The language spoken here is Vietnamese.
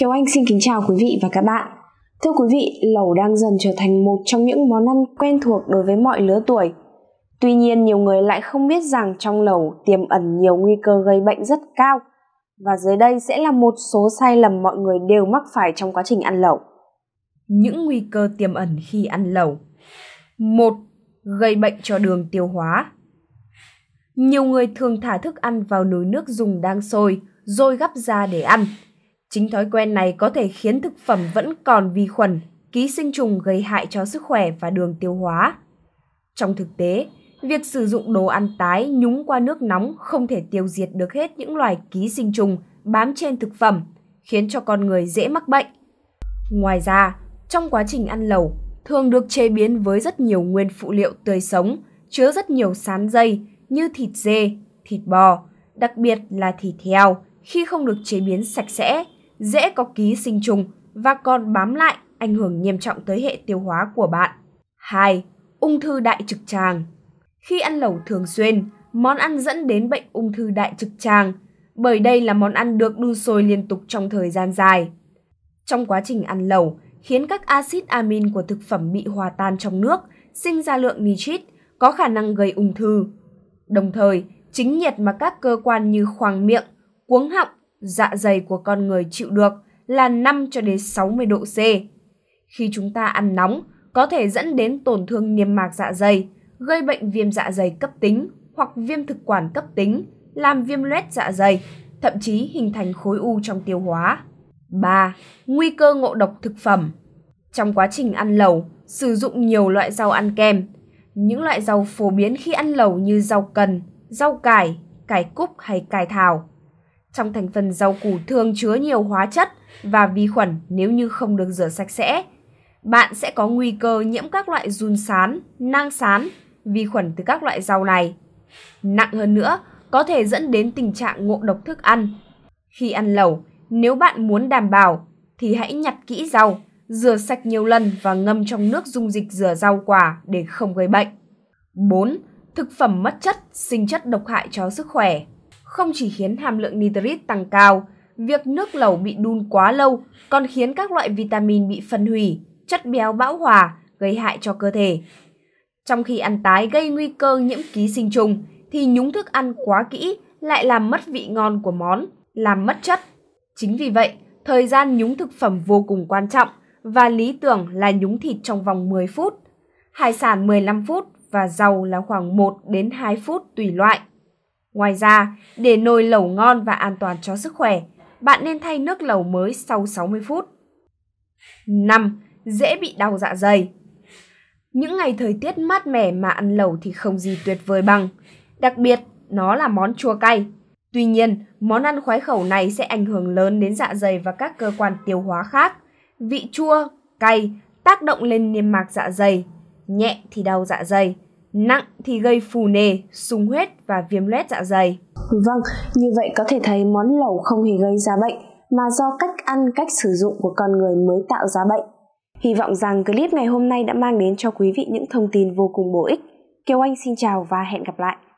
Kiều Anh xin kính chào quý vị và các bạn. Thưa quý vị, lẩu đang dần trở thành một trong những món ăn quen thuộc đối với mọi lứa tuổi. Tuy nhiên, nhiều người lại không biết rằng trong lẩu tiềm ẩn nhiều nguy cơ gây bệnh rất cao. Và dưới đây sẽ là một số sai lầm mọi người đều mắc phải trong quá trình ăn lẩu. Những nguy cơ tiềm ẩn khi ăn lẩu. một, Gây bệnh cho đường tiêu hóa. Nhiều người thường thả thức ăn vào nồi nước dùng đang sôi rồi gấp ra để ăn Chính thói quen này có thể khiến thực phẩm vẫn còn vi khuẩn, ký sinh trùng gây hại cho sức khỏe và đường tiêu hóa. Trong thực tế, việc sử dụng đồ ăn tái nhúng qua nước nóng không thể tiêu diệt được hết những loài ký sinh trùng bám trên thực phẩm, khiến cho con người dễ mắc bệnh. Ngoài ra, trong quá trình ăn lẩu, thường được chế biến với rất nhiều nguyên phụ liệu tươi sống, chứa rất nhiều sán dây như thịt dê, thịt bò, đặc biệt là thịt heo khi không được chế biến sạch sẽ dễ có ký sinh trùng và còn bám lại ảnh hưởng nghiêm trọng tới hệ tiêu hóa của bạn. 2. Ung thư đại trực tràng Khi ăn lẩu thường xuyên, món ăn dẫn đến bệnh ung thư đại trực tràng, bởi đây là món ăn được đun sôi liên tục trong thời gian dài. Trong quá trình ăn lẩu, khiến các axit amin của thực phẩm bị hòa tan trong nước, sinh ra lượng nitrit có khả năng gây ung thư. Đồng thời, chính nhiệt mà các cơ quan như khoang miệng, cuống họng dạ dày của con người chịu được là 5 cho đến 60 độ C. Khi chúng ta ăn nóng, có thể dẫn đến tổn thương niêm mạc dạ dày, gây bệnh viêm dạ dày cấp tính hoặc viêm thực quản cấp tính, làm viêm loét dạ dày, thậm chí hình thành khối u trong tiêu hóa. 3. Nguy cơ ngộ độc thực phẩm. Trong quá trình ăn lẩu, sử dụng nhiều loại rau ăn kèm. Những loại rau phổ biến khi ăn lẩu như rau cần, rau cải, cải cúc hay cải thảo trong thành phần rau củ thường chứa nhiều hóa chất và vi khuẩn nếu như không được rửa sạch sẽ. Bạn sẽ có nguy cơ nhiễm các loại run sán, nang sán, vi khuẩn từ các loại rau này. Nặng hơn nữa, có thể dẫn đến tình trạng ngộ độc thức ăn. Khi ăn lẩu, nếu bạn muốn đảm bảo thì hãy nhặt kỹ rau, rửa sạch nhiều lần và ngâm trong nước dung dịch rửa rau quả để không gây bệnh. 4. Thực phẩm mất chất, sinh chất độc hại cho sức khỏe không chỉ khiến hàm lượng nitrit tăng cao, việc nước lẩu bị đun quá lâu còn khiến các loại vitamin bị phân hủy, chất béo bão hòa, gây hại cho cơ thể. Trong khi ăn tái gây nguy cơ nhiễm ký sinh trùng, thì nhúng thức ăn quá kỹ lại làm mất vị ngon của món, làm mất chất. Chính vì vậy, thời gian nhúng thực phẩm vô cùng quan trọng và lý tưởng là nhúng thịt trong vòng 10 phút, hải sản 15 phút và rau là khoảng 1 đến 2 phút tùy loại. Ngoài ra, để nồi lẩu ngon và an toàn cho sức khỏe, bạn nên thay nước lẩu mới sau 60 phút. 5. Dễ bị đau dạ dày Những ngày thời tiết mát mẻ mà ăn lẩu thì không gì tuyệt vời bằng. Đặc biệt, nó là món chua cay. Tuy nhiên, món ăn khoái khẩu này sẽ ảnh hưởng lớn đến dạ dày và các cơ quan tiêu hóa khác. Vị chua, cay tác động lên niêm mạc dạ dày, nhẹ thì đau dạ dày, nặng thì gây phù nề, sung huyết và viêm loét dạ dày. Vâng, như vậy có thể thấy món lẩu không hề gây ra bệnh, mà do cách ăn, cách sử dụng của con người mới tạo ra bệnh. Hy vọng rằng clip ngày hôm nay đã mang đến cho quý vị những thông tin vô cùng bổ ích. Kiều Anh xin chào và hẹn gặp lại.